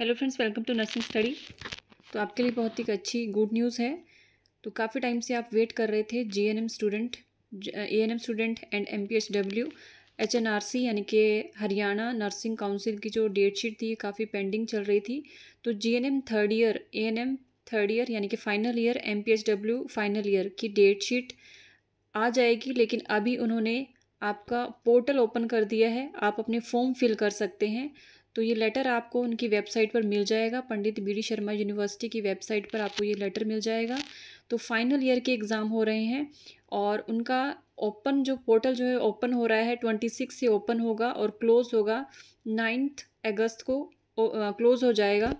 hello friends welcome to nursing study तो आपके लिए बहुत ही अच्छी गुड न्यूज़ है तो काफ़ी टाइम से आप वेट कर रहे थे G N M student A N M student and M P H W H N R C यानी कि हरियाणा नर्सिंग काउंसिल की जो डेट शीट थी काफ़ी पेंडिंग चल रही थी तो G N M third year M third year यानी कि final year W final year की डेट शीट आ जाएगी लेकिन अभी उन्होंने आपका पोर्टल ओपन कर दिया है आप अपने फॉर्म फिल कर सकते हैं तो ये लेटर आपको उनकी वेबसाइट पर मिल जाएगा Pandit B D Sharma university की वेबसाइट पर आपको ये लेटर मिल जाएगा तो फाइनल ईयर के एग्ज़ाम हो रहे हैं और उनका ओपन जो पोर्टल जो है ओपन हो रहा है ट्वेंटी सिक्स से ओपन होगा और क्लोज़ होगा नाइन्थ अगस्त को क्लोज़ हो जाएगा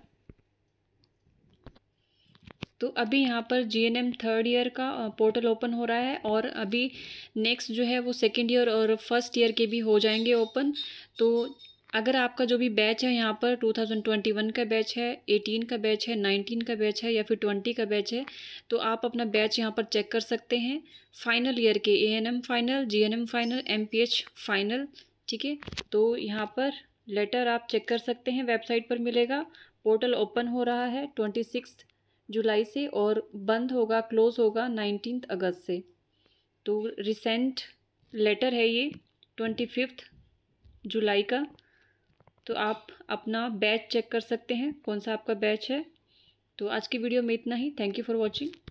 तो अभी यहाँ पर G N M third year का पोर्टल ओपन हो रहा है और अभी नेक्स्ट जो है वो सेकेंड ईयर और फर्स्ट ईयर के भी हो जाएंगे ओपन तो अगर आपका जो भी बैच है यहाँ पर 2021 का बैच है 18 का बैच है 19 का बैच है या फिर 20 का बैच है तो आप अपना बैच यहाँ पर चेक कर सकते हैं फाइनल ईयर के A final G final M final ठीक है तो यहाँ पर लेटर आप चेक कर सकते हैं वेबसाइट पर मिलेगा पोर्टल ओपन हो रहा है ट्वेंटी जुलाई से और बंद होगा क्लोज होगा नाइनटीन अगस्त से तो रिसेंट लेटर है ये ट्वेंटी फिफ्थ जुलाई का तो आप अपना बैच चेक कर सकते हैं कौन सा आपका बैच है तो आज की वीडियो में इतना ही थैंक यू फॉर वॉचिंग